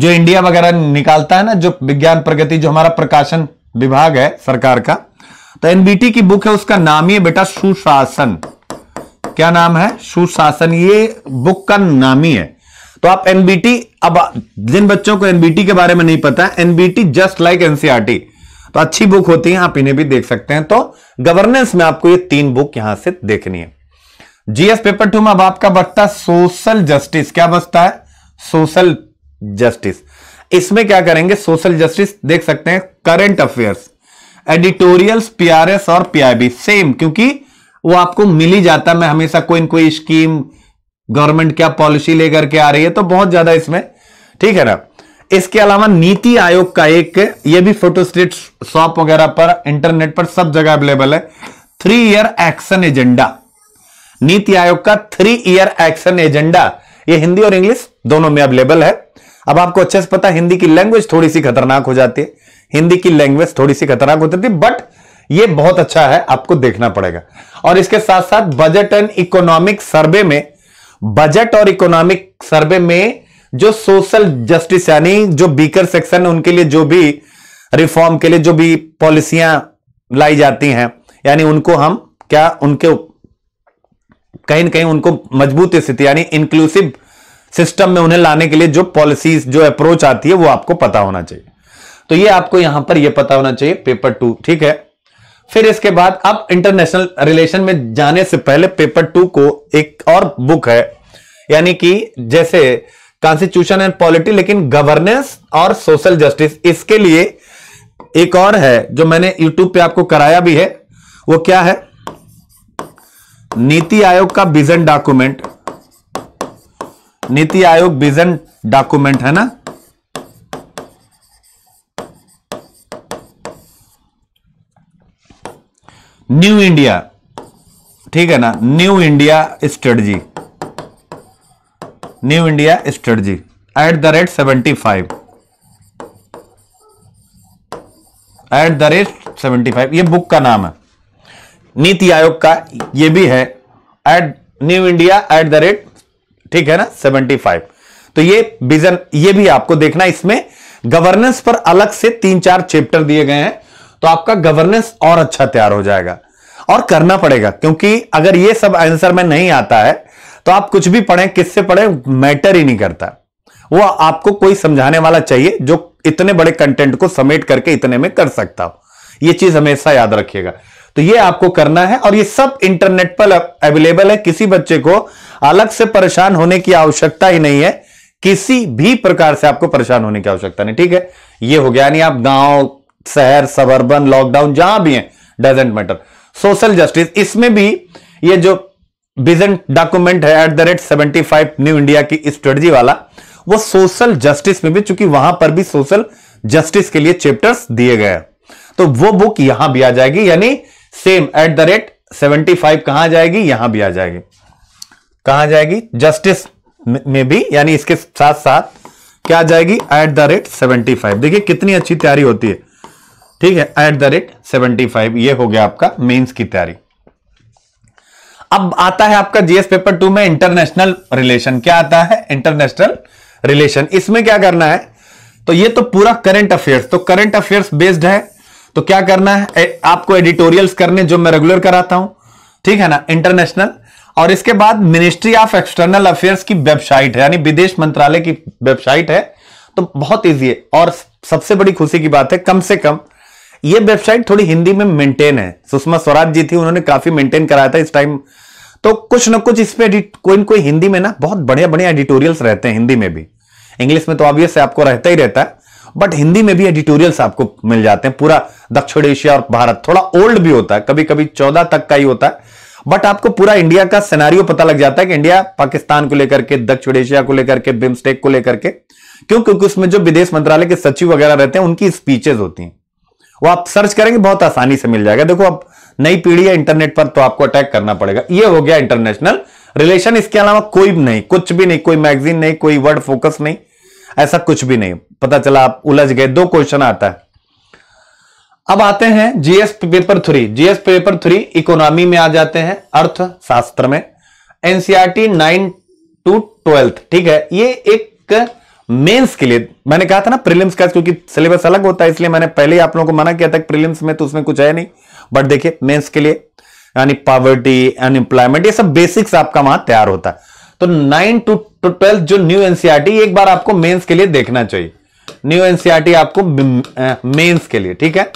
जो इंडिया वगैरह निकालता है ना जो विज्ञान प्रगति जो हमारा प्रकाशन विभाग है सरकार का तो एनबीटी की बुक है उसका नाम ही है बेटा सुशासन क्या नाम है सुशासन ये बुक का नाम ही है तो आप एनबीटी अब जिन बच्चों को एनबीटी के बारे में नहीं पता एनबीटी जस्ट लाइक एनसीआरटी तो अच्छी बुक होती है आप इन्हें भी देख सकते हैं तो गवर्नेंस में आपको ये तीन बुक यहां से देखनी है जीएस पेपर टू में अब आपका बचता है सोशल जस्टिस क्या बचता है सोशल जस्टिस इसमें क्या करेंगे सोशल जस्टिस देख सकते हैं करंट अफेयर्स एडिटोरियल्स पीआरएस और पीआईबी सेम क्योंकि वो आपको मिल ही जाता है मैं हमेशा कोई ना कोई स्कीम गवर्नमेंट क्या पॉलिसी लेकर के आ रही है तो बहुत ज्यादा इसमें ठीक है ना इसके अलावा नीति आयोग का एक ये भी फोटो स्टेट शॉप वगैरह पर इंटरनेट पर सब जगह अवेलेबल है थ्री ईयर एक्शन एजेंडा नीति आयोग का थ्री ईयर एक्शन एजेंडा ये हिंदी और इंग्लिश दोनों में अवेलेबल है अब आपको अच्छे से पता हिंदी की लैंग्वेज थोड़ी सी खतरनाक हो जाती है हिंदी की लैंग्वेज थोड़ी सी खतरनाक होती थी बट ये बहुत अच्छा है आपको देखना पड़ेगा और इसके साथ साथ बजट एंड इकोनॉमिक सर्वे में बजट और इकोनॉमिक सर्वे में जो सोशल जस्टिस यानी जो बीकर सेक्शन है उनके लिए जो भी रिफॉर्म के लिए जो भी पॉलिसियां लाई जाती हैं यानी उनको हम क्या उनके कहीं ना कहीं उनको मजबूत स्थिति यानी इंक्लूसिव सिस्टम में उन्हें लाने के लिए जो पॉलिसीज जो अप्रोच आती है वो आपको पता होना चाहिए तो ये आपको यहां पर ये पता होना चाहिए पेपर टू ठीक है फिर इसके बाद अब इंटरनेशनल रिलेशन में जाने से पहले पेपर टू को एक और बुक है यानी कि जैसे कॉन्स्टिट्यूशन एंड पॉलिटी लेकिन गवर्नेंस और सोशल जस्टिस इसके लिए एक और है जो मैंने यूट्यूब पे आपको कराया भी है वो क्या है नीति आयोग का विजन डॉक्यूमेंट नीति आयोग विजन डॉक्यूमेंट है ना न्यू इंडिया ठीक है ना new India strategy new India strategy at the rate seventy five at the rate seventy five ये बुक का नाम है नीति आयोग का ये भी है at new India at the rate ठीक है ना सेवेंटी फाइव तो ये विजन ये भी आपको देखना इसमें गवर्नेंस पर अलग से तीन चार चैप्टर दिए गए हैं तो आपका गवर्नेंस और अच्छा तैयार हो जाएगा और करना पड़ेगा क्योंकि अगर ये सब आंसर में नहीं आता है तो आप कुछ भी पढ़ें किससे पढ़ें मैटर ही नहीं करता वो आपको कोई समझाने वाला चाहिए जो इतने बड़े कंटेंट को समेट करके इतने में कर सकता हो ये चीज हमेशा याद रखिएगा तो ये आपको करना है और ये सब इंटरनेट पर अवेलेबल है किसी बच्चे को अलग से परेशान होने की आवश्यकता ही नहीं है किसी भी प्रकार से आपको परेशान होने की आवश्यकता नहीं ठीक है ये हो गया यानी आप गांव शहर सबर्बन लॉकडाउन जहां भी है डजेंट मैटर सोशल जस्टिस इसमें भी ये जो विजन डॉक्यूमेंट है at the rate seventy five new India की स्ट्रेटजी वाला वो सोशल जस्टिस में भी चूंकि वहां पर भी सोशल जस्टिस के लिए चैप्टर्स दिए गए हैं तो वो बुक यहां भी आ जाएगी यानी same at the rate seventy five कहां जाएगी यहां भी आ जाएगी कहा जाएगी जस्टिस में भी यानी इसके साथ साथ क्या आ जाएगी at the rate seventy five देखिए कितनी अच्छी तैयारी होती है ठीक है at the rate seventy five ये हो गया आपका मेंस की तैयारी अब आता है आपका जीएस पेपर टू में इंटरनेशनल रिलेशन क्या आता है इंटरनेशनल रिलेशन इसमें क्या करना है तो ये तो पूरा करंट अफेयर्स तो करंट अफेयर्स बेस्ड है तो क्या करना है आपको एडिटोरियल्स करने जो मैं रेगुलर कराता हूं ठीक है ना इंटरनेशनल और इसके बाद मिनिस्ट्री ऑफ एक्सटर्नल अफेयर्स की वेबसाइट है यानी विदेश मंत्रालय की वेबसाइट है तो बहुत ईजी है और सबसे बड़ी खुशी की बात है कम से कम यह वेबसाइट थोड़ी हिंदी में मेंटेन है सुषमा स्वराज जी थी उन्होंने काफी मेंटेन कराया था इस टाइम तो कुछ ना कुछ इस पर कोई ना कोई हिंदी में ना बहुत बढ़िया बढ़िया एडिटोरियल्स रहते हैं हिंदी में भी इंग्लिश में तो ऑब्वियस है आपको रहता ही रहता है बट हिंदी में भी एडिटोरियल्स आपको मिल जाते हैं पूरा दक्षिण एशिया और भारत थोड़ा ओल्ड भी होता है कभी कभी चौदह तक का ही होता है बट आपको पूरा इंडिया का सिनारियो पता लग जाता है कि इंडिया पाकिस्तान को लेकर के दक्षिण एशिया को लेकर के बिम्स्टेक को लेकर के क्यों क्योंकि उसमें जो विदेश मंत्रालय के सचिव वगैरह रहते हैं उनकी स्पीचेज होती हैं वो आप सर्च करेंगे बहुत आसानी से मिल जाएगा देखो अब नई पीढ़ी है इंटरनेट पर तो आपको अटैक करना पड़ेगा ये हो गया इंटरनेशनल रिलेशन इसके अलावा कोई नहीं कुछ भी नहीं कोई मैगजीन नहीं कोई वर्ड फोकस नहीं ऐसा कुछ भी नहीं पता चला आप उलझ गए दो क्वेश्चन आता है अब आते हैं GS paper three GS paper three economy में आ जाते हैं अर्थशास्त्र में एनसीआरटी नाइन टू ट्वेल्थ ठीक है ये एक मेंस के लिए मैंने कहा था ना प्रीलिम्स का क्योंकि सिलेबस अलग होता है इसलिए मैंने पहले ही आप लोगों को मना किया था प्रीलिम्स में तो उसमें कुछ है नहीं बट देखिए मेंस के लिए यानी पॉवर्टी अनएम्प्लॉयमेंट ये सब बेसिक्स आपका वहां तैयार होता है तो नाइन टू ट्वेल्थ जो न्यू एनसीआरटी e एक बार आपको मेन्स के लिए देखना चाहिए न्यू एनसीआरटी e आपको मेन्स के लिए ठीक है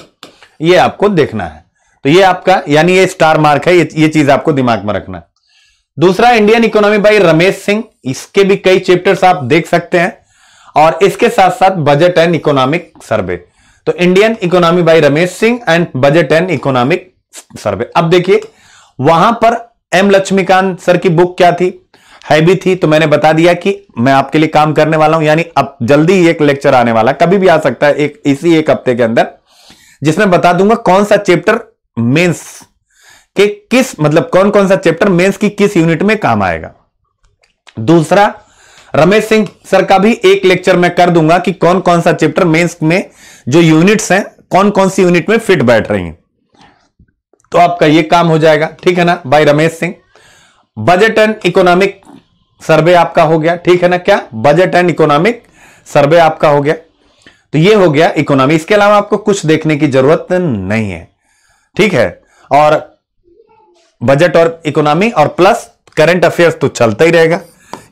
ये आपको देखना है तो ये आपका यानी ये स्टार मार्क है ये, ये चीज आपको दिमाग में रखना है दूसरा Indian economy by Ramesh Singh इसके भी कई चैप्टर्स आप देख सकते हैं और इसके साथ साथ बजट एंड इकोनॉमिक सर्वे तो Indian economy by Ramesh Singh and budget and economic survey अब देखिए वहां पर एम लक्ष्मीकांत सर की बुक क्या थी हैवी थी तो मैंने बता दिया कि मैं आपके लिए काम करने वाला हूं यानी अब जल्दी ही एक लेक्चर आने वाला कभी भी आ सकता है एक इसी एक हफ्ते के अंदर जिसमें बता दूंगा कौन सा चैप्टर मेंस के किस मतलब कौन कौन सा चैप्टर मेंस की किस यूनिट में काम आएगा दूसरा रमेश सिंह सर का भी एक लेक्चर में कर दूंगा कि कौन कौन सा चैप्टर मेंस में जो यूनिट्स हैं कौन कौन सी यूनिट में फिट बैठ रही हैं तो आपका ये काम हो जाएगा ठीक है ना by Ramesh Singh budget and economic survey आपका हो गया ठीक है ना क्या बजट एंड इकोनॉमिक सर्वे आपका हो गया तो ये हो गया इकोनॉमी इसके अलावा आपको कुछ देखने की जरूरत नहीं है ठीक है और बजट और इकोनॉमी और प्लस करंट अफेयर्स तो चलता ही रहेगा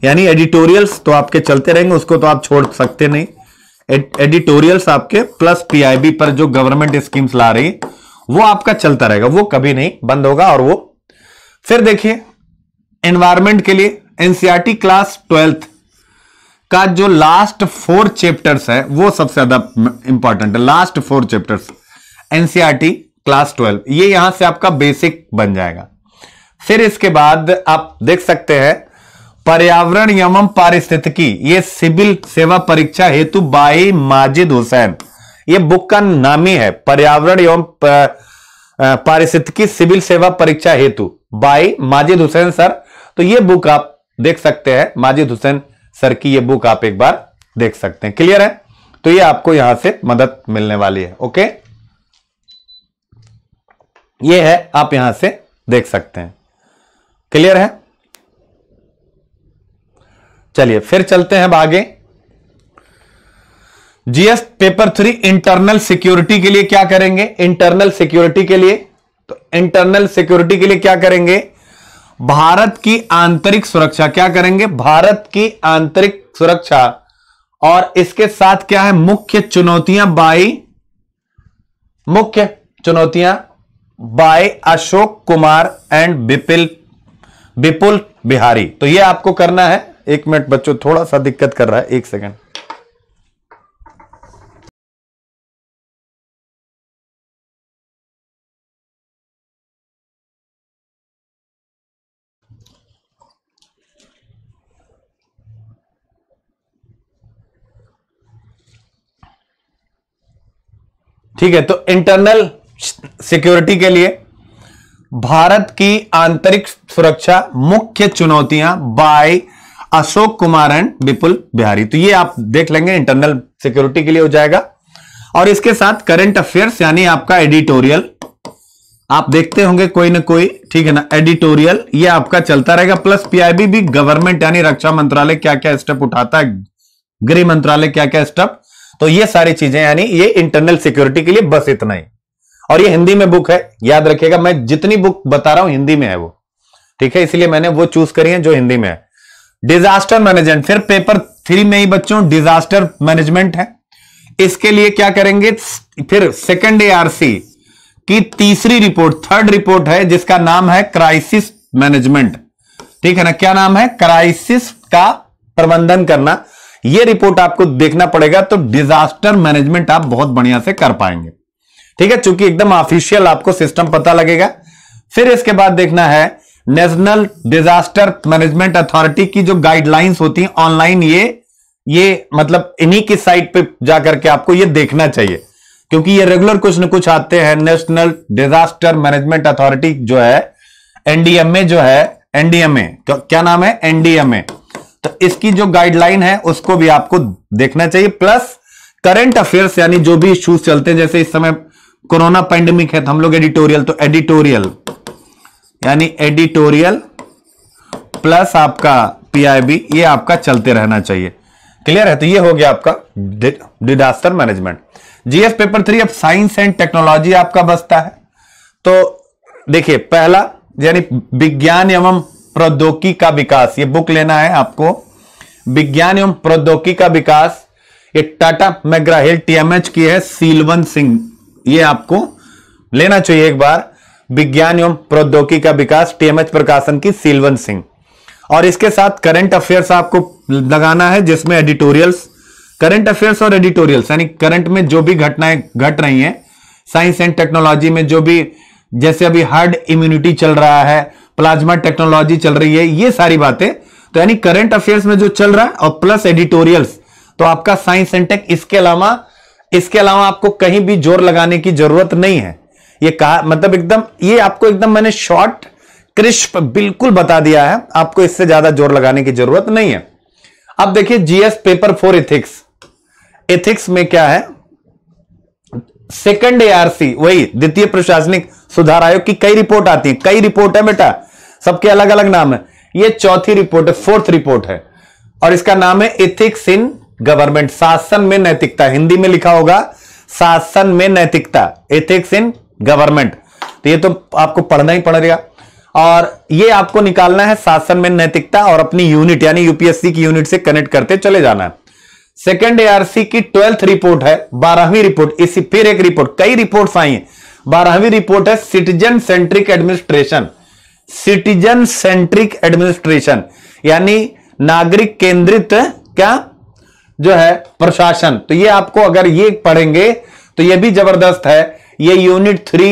यानी एडिटोरियल्स तो आपके चलते रहेंगे उसको तो आप छोड़ सकते नहीं एडिटोरियल्स आपके प्लस पीआईबी पर जो गवर्नमेंट स्कीम्स ला रही वो आपका चलता रहेगा वो कभी नहीं बंद होगा और वो फिर देखिए एनवायरमेंट के लिए एनसीआरटी क्लास ट्वेल्थ का जो लास्ट फोर चैप्टर्स है वो सबसे ज्यादा इंपॉर्टेंट है last four chapters NCERT class twelve ये यहां से आपका बेसिक बन जाएगा फिर इसके बाद आप देख सकते हैं पर्यावरण एवं पारिस्थितिकी ये सिविल सेवा परीक्षा हेतु बाई माजिद हुसैन ये बुक का नाम ही है पर्यावरण एवं पारिस्थितिकी सिविल सेवा परीक्षा हेतु बाई माजिद हुसैन सर तो ये बुक आप देख सकते हैं माजिद हुसैन सर की ये बुक आप एक बार देख सकते हैं क्लियर है तो ये आपको यहां से मदद मिलने वाली है ओके ये है आप यहां से देख सकते हैं क्लियर है चलिए फिर चलते हैं आगे GS paper three internal security के लिए क्या करेंगे इंटरनल सिक्योरिटी के लिए तो इंटरनल सिक्योरिटी के लिए क्या करेंगे भारत की आंतरिक सुरक्षा क्या करेंगे भारत की आंतरिक सुरक्षा और इसके साथ क्या है मुख्य चुनौतियां बाई मुख्य चुनौतियां बाय अशोक कुमार एंड बिपिल विपुल बिहारी तो ये आपको करना है एक मिनट बच्चों थोड़ा सा दिक्कत कर रहा है एक सेकेंड ठीक है तो इंटरनल सिक्योरिटी के लिए भारत की आंतरिक सुरक्षा मुख्य चुनौतियां बाय अशोक कुमार एंड विपुल बिहारी तो ये आप देख लेंगे इंटरनल सिक्योरिटी के लिए हो जाएगा और इसके साथ करंट अफेयर्स यानी आपका एडिटोरियल आप देखते होंगे कोई ना कोई ठीक है ना एडिटोरियल ये आपका चलता रहेगा प्लस पीआईबी भी गवर्नमेंट यानी रक्षा मंत्रालय क्या क्या स्टेप उठाता है गृह मंत्रालय क्या क्या स्टेप तो ये सारी चीजें यानी ये इंटरनल सिक्योरिटी के लिए बस इतना ही और ये हिंदी में बुक है याद रखिएगा मैं जितनी बुक बता रहा हूं हिंदी में है वो ठीक है इसलिए मैंने वो चूज करी है जो हिंदी में है डिजास्टर मैनेजमेंट फिर पेपर थ्री में ही बच्चों डिजास्टर मैनेजमेंट है इसके लिए क्या करेंगे फिर सेकेंड एआरसी की तीसरी रिपोर्ट थर्ड रिपोर्ट है जिसका नाम है क्राइसिस मैनेजमेंट ठीक है ना क्या नाम है क्राइसिस का प्रबंधन करना यह रिपोर्ट आपको देखना पड़ेगा तो डिजास्टर मैनेजमेंट आप बहुत बढ़िया से कर पाएंगे ठीक है चूंकि एकदम ऑफिशियल आपको सिस्टम पता लगेगा फिर इसके बाद देखना है नेशनल डिजास्टर मैनेजमेंट अथॉरिटी की जो गाइडलाइंस होती हैं ऑनलाइन ये ये मतलब इन्हीं की साइट पे जाकर के आपको ये देखना चाहिए क्योंकि ये रेगुलर कुछ न कुछ आते हैं नेशनल डिजास्टर मैनेजमेंट अथॉरिटी जो है एनडीएमए जो है एनडीएमए क्या नाम है एनडीएमए तो इसकी जो गाइडलाइन है उसको भी आपको देखना चाहिए प्लस करंट अफेयर्स यानी जो भी इश्यूज चलते हैं जैसे इस समय कोरोना पैंडेमिक है तो हम लोग एडिटोरियल तो एडिटोरियल यानी एडिटोरियल प्लस आपका पीआईबी ये आपका चलते रहना चाहिए क्लियर है तो ये हो गया आपका disaster management GS paper three अब साइंस एंड टेक्नोलॉजी आपका बसता है तो देखिए पहला यानी विज्ञान एवं प्रौद्योगिकी का विकास ये बुक लेना है आपको विज्ञान एवं प्रौद्योगिकी का विकास ये टाटा मैग्राहिल टीएमएच की है सीलवन सिंह ये आपको लेना चाहिए एक बार विज्ञान एवं प्रौद्योगिकी का विकास टीएमएच प्रकाशन की सिलवन सिंह और इसके साथ करंट अफेयर्स आपको लगाना है जिसमें एडिटोरियल्स करंट अफेयर्स और एडिटोरियल्स यानी करंट में जो भी घटनाएं घट गट रही हैं साइंस एंड टेक्नोलॉजी में जो भी जैसे अभी हार्ड इम्यूनिटी चल रहा है प्लाज्मा टेक्नोलॉजी चल रही है ये सारी बातें तो यानी करंट अफेयर्स में जो चल रहा है और प्लस एडिटोरियल्स तो आपका साइंस एंड टेक इसके अलावा इसके अलावा आपको कहीं भी जोर लगाने की जरूरत नहीं है ये कहा मतलब एकदम ये आपको एकदम मैंने शॉर्ट क्रिस्प बिल्कुल बता दिया है आपको इससे ज्यादा जोर लगाने की जरूरत नहीं है अब देखिए GS paper four ethics ethics में क्या है सेकंड एआरसी वही द्वितीय प्रशासनिक सुधार आयोग की कई रिपोर्ट आती है कई रिपोर्ट है बेटा सबके अलग अलग नाम है ये चौथी रिपोर्ट है फोर्थ रिपोर्ट है और इसका नाम है एथिक्स इन गवर्नमेंट शासन में नैतिकता हिंदी में लिखा होगा शासन में नैतिकता एथिक्स इन गवर्नमेंट तो ये तो आपको पढ़ना ही पड़ेगा और ये आपको निकालना है शासन में नैतिकता और अपनी यूनिट यानी यूपीएससी की यूनिट से कनेक्ट करते चले जाना है सेकेंड एआरसी की ट्वेल्थ रिपोर्ट है बारहवीं रिपोर्ट इसी फिर एक रिपोर्ट कई रिपोर्ट आई है बारहवीं रिपोर्ट है citizen centric administration citizen centric administration यानी नागरिक केंद्रित क्या जो है प्रशासन तो ये आपको अगर ये पढ़ेंगे तो ये भी जबरदस्त है ये यूनिट थ्री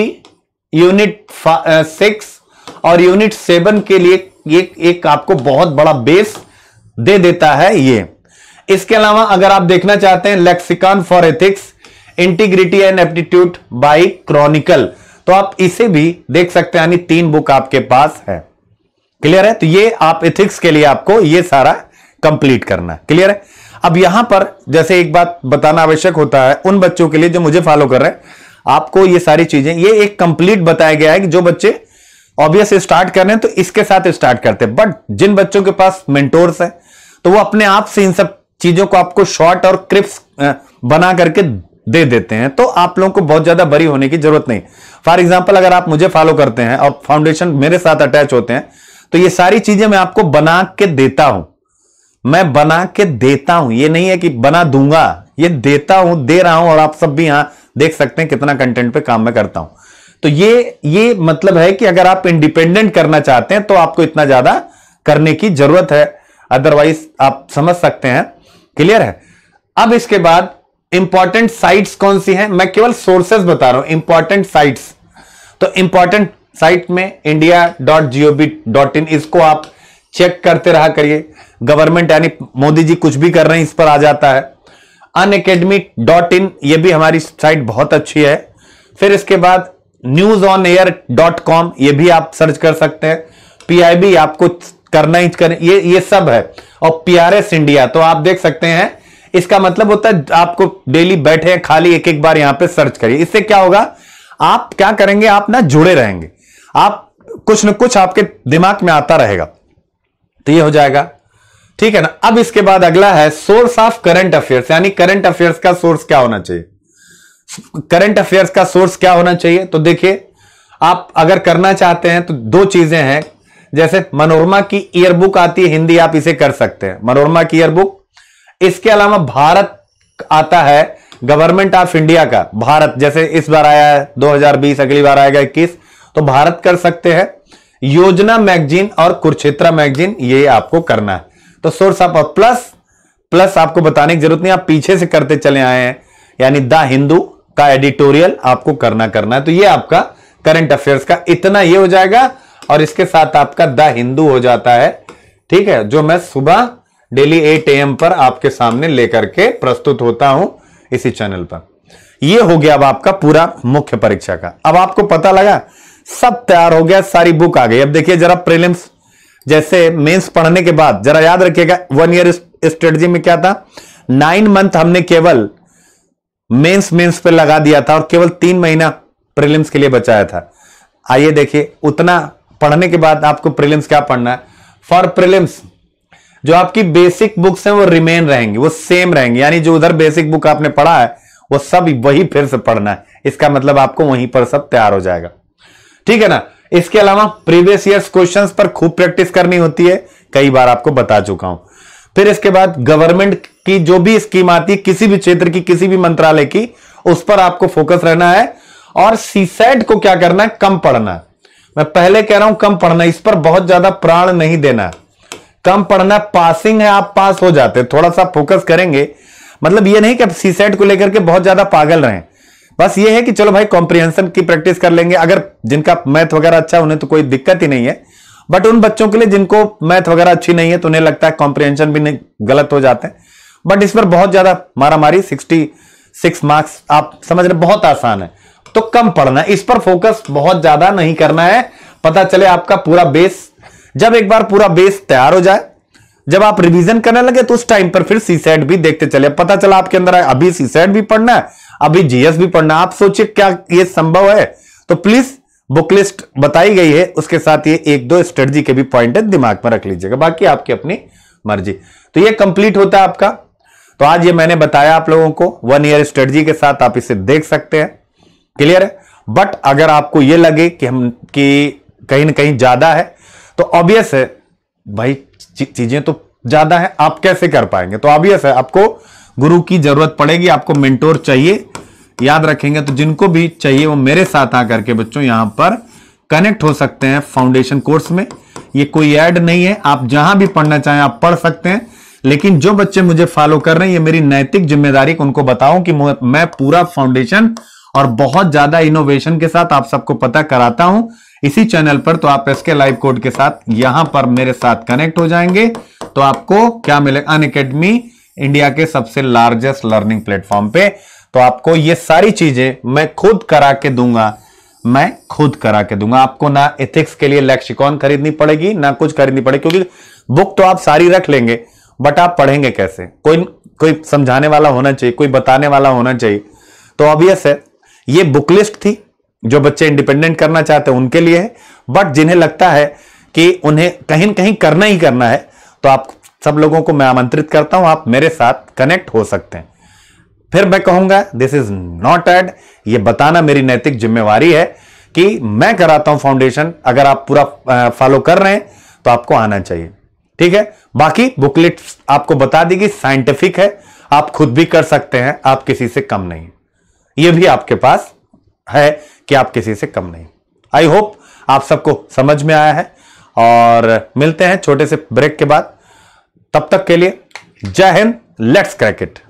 यूनिट सिक्स और यूनिट सेवन के लिए ये एक आपको बहुत बड़ा बेस दे देता है ये इसके अलावा अगर आप देखना चाहते हैं Lexicon for ethics integrity and aptitude by Chronicle तो आप इसे भी देख सकते हैं यानी तीन बुक आपके पास है क्लियर है तो ये आप एथिक्स के लिए आपको ये सारा कंप्लीट करना है क्लियर है अब यहां पर जैसे एक बात बताना आवश्यक होता है उन बच्चों के लिए जो मुझे फॉलो कर रहे हैं आपको ये सारी चीजें ये एक कंप्लीट बताया गया है कि जो बच्चे ऑब्वियस स्टार्ट कर रहे हैं तो इसके साथ स्टार्ट करते हैं बट जिन बच्चों के पास मेंटोर्स है तो वो अपने आप से इन सब चीजों को आपको शॉर्ट और क्रिप्स बना करके दे देते हैं तो आप लोगों को बहुत ज्यादा बरी होने की जरूरत नहीं फॉर एग्जाम्पल अगर आप मुझे फॉलो करते हैं और फाउंडेशन मेरे साथ अटैच होते हैं तो ये सारी चीजें मैं आपको बना के देता हूं मैं बना के देता हूं ये नहीं है कि बना दूंगा ये देता हूं दे रहा हूं और आप सब भी यहां देख सकते हैं कितना कंटेंट पे काम मैं करता हूं तो ये ये मतलब है कि अगर आप इंडिपेंडेंट करना चाहते हैं तो आपको इतना ज्यादा करने की जरूरत है अदरवाइज आप समझ सकते हैं क्लियर है अब इसके बाद इंपॉर्टेंट साइट्स कौन सी हैं मैं केवल सोर्सेस बता रहा हूं इंपॉर्टेंट साइट्स तो इंपॉर्टेंट साइट में India dot G dot in इसको आप चेक करते रहा करिए गवर्नमेंट यानी मोदी जी कुछ भी कर रहे हैं इस पर आ जाता है अन डॉट इन ये भी हमारी साइट बहुत अच्छी है फिर इसके बाद news on air dot com ये भी आप सर्च कर सकते हैं पीआईबी आपको करना ही कर ये ये सब है और पीआरएस इंडिया तो आप देख सकते हैं इसका मतलब होता है आपको डेली बैठे खाली एक एक बार यहां पे सर्च करिए इससे क्या होगा आप क्या करेंगे आप ना जुड़े रहेंगे आप कुछ ना कुछ आपके दिमाग में आता रहेगा तो ये हो जाएगा ठीक है ना अब इसके बाद अगला है सोर्स ऑफ करंट अफेयर्स यानी करंट अफेयर्स का सोर्स क्या होना चाहिए करंट अफेयर्स का सोर्स क्या होना चाहिए तो देखिए आप अगर करना चाहते हैं तो दो चीजें हैं जैसे मनोरमा की ईयरबुक आती है हिंदी आप इसे कर सकते हैं मनोरमा की ईयरबुक इसके अलावा भारत आता है गवर्नमेंट ऑफ इंडिया का भारत जैसे इस बार आया है 2020 अगली बार आएगा 21 तो भारत कर सकते हैं योजना मैगजीन और कुरुक्षेत्रा मैगजीन ये आपको करना है तो सोर्स ऑफ प्लस प्लस आपको बताने की जरूरत नहीं आप पीछे से करते चले आए हैं यानी द हिंदू का एडिटोरियल आपको करना करना है तो ये आपका करंट अफेयर्स का इतना ये हो जाएगा और इसके साथ आपका द हिंदू हो जाता है ठीक है जो मैं सुबह डेली एट एम पर आपके सामने लेकर के प्रस्तुत होता हूं इसी चैनल पर यह हो गया अब आपका पूरा मुख्य परीक्षा का अब आपको पता लगा सब तैयार हो गया सारी बुक आ गई अब देखिए जरा प्रेलिम्स जैसे मेंस पढ़ने के बाद जरा याद रखिएगा वन ईयर स्ट्रेटजी में क्या था नाइन मंथ हमने केवल मेंस मेंस पे लगा दिया था और केवल तीन महीना प्रीलिम्स के लिए बचाया था आइए देखिए उतना पढ़ने के बाद आपको प्रीलिम्स क्या पढ़ना है फॉर प्रीलिम्स जो आपकी बेसिक बुक्स हैं वो रिमेन रहेंगी वो सेम रहेंगी यानी जो उधर बेसिक बुक आपने पढ़ा है वो सब वही फिर से पढ़ना है इसका मतलब आपको वहीं पर सब तैयार हो जाएगा ठीक है ना इसके अलावा प्रीवियस ईयर क्वेश्चन पर खूब प्रैक्टिस करनी होती है कई बार आपको बता चुका हूं फिर इसके बाद गवर्नमेंट की जो भी स्कीम आती है किसी भी क्षेत्र की किसी भी मंत्रालय की उस पर आपको फोकस रहना है और सीसेट को क्या करना है कम पढ़ना मैं पहले कह रहा हूं कम पढ़ना इस पर बहुत ज्यादा प्राण नहीं देना कम पढ़ना पासिंग है आप पास हो जाते थोड़ा सा फोकस करेंगे मतलब यह नहीं कि आप सीसेट को लेकर के बहुत ज्यादा पागल रहें बस ये है कि चलो भाई कॉम्प्रिहेंशन की प्रैक्टिस कर लेंगे अगर जिनका मैथ वगैरह अच्छा उन्हें तो कोई दिक्कत ही नहीं है बट उन बच्चों के लिए जिनको मैथ वगैरह अच्छी नहीं है तो उन्हें लगता है कॉम्प्रिहेंशन भी नहीं गलत हो जाते हैं बट इस पर बहुत ज्यादा मारामारी सिक्सटी सिक्स मार्क्स आप समझ रहे बहुत आसान है तो कम पढ़ना इस पर फोकस बहुत ज्यादा नहीं करना है पता चले आपका पूरा बेस जब एक बार पूरा बेस तैयार हो जाए जब आप रिवीजन करने लगे तो उस टाइम पर फिर सी सेट भी देखते चले पता चला आपके अंदर अभी सी सेट भी पढ़ना है अभी जीएस भी पढ़ना आप सोचिए क्या ये संभव है तो प्लीज बुक लिस्ट बताई गई है उसके साथ ये एक दो स्ट्रेटजी के भी पॉइंट है दिमाग में रख लीजिएगा बाकी आपकी अपनी मर्जी तो ये कंप्लीट होता है आपका तो आज ये मैंने बताया आप लोगों को वन ईयर स्ट्रेटजी के साथ आप इसे देख सकते हैं क्लियर है बट अगर आपको ये लगे कि हम कि कहीं ना कहीं ज्यादा है तो ऑब्वियस है भाई चीजें तो ज्यादा है आप कैसे कर पाएंगे तो ऑब्वियस है आपको गुरु की जरूरत पड़ेगी आपको मेंटोर चाहिए याद रखेंगे तो जिनको भी चाहिए वो मेरे साथ आकर के बच्चों यहां पर कनेक्ट हो सकते हैं फाउंडेशन कोर्स में ये कोई ऐड नहीं है आप जहां भी पढ़ना चाहें आप पढ़ सकते हैं लेकिन जो बच्चे मुझे फॉलो कर रहे हैं ये मेरी नैतिक जिम्मेदारी उनको बताऊं कि मैं पूरा फाउंडेशन और बहुत ज्यादा इनोवेशन के साथ आप सबको पता कराता हूं इसी चैनल पर तो आप एसके लाइव कोड के साथ यहां पर मेरे साथ कनेक्ट हो जाएंगे तो आपको क्या मिलेगा अन इंडिया के सबसे लार्जेस्ट लर्निंग प्लेटफॉर्म पे तो आपको ये सारी चीजें मैं खुद करा के दूंगा मैं खुद करा के दूंगा आपको ना एथिक्स के लिए लेक्सिकॉन खरीदनी पड़ेगी ना कुछ खरीदनी पड़ेगी क्योंकि बुक तो आप सारी रख लेंगे बट आप पढ़ेंगे कैसे कोई कोई समझाने वाला होना चाहिए कोई बताने वाला होना चाहिए तो ऑब्वियस है ये बुक लिस्ट थी जो बच्चे इंडिपेंडेंट करना चाहते हैं उनके लिए है बट जिन्हें लगता है कि उन्हें कहीं कहीं करना ही करना है तो आप सब लोगों को मैं आमंत्रित करता हूं आप मेरे साथ कनेक्ट हो सकते हैं फिर मैं कहूंगा दिस इज नॉट एड ये बताना मेरी नैतिक जिम्मेवारी है कि मैं कराता हूं फाउंडेशन अगर आप पूरा फॉलो कर रहे हैं तो आपको आना चाहिए ठीक है बाकी बुकलेट आपको बता दी कि साइंटिफिक है आप खुद भी कर सकते हैं आप किसी से कम नहीं यह भी आपके पास है कि आप किसी से कम नहीं आई होप आप सबको समझ में आया है और मिलते हैं छोटे से ब्रेक के बाद तब तक के लिए जय हिंद लेट्स क्रैक इट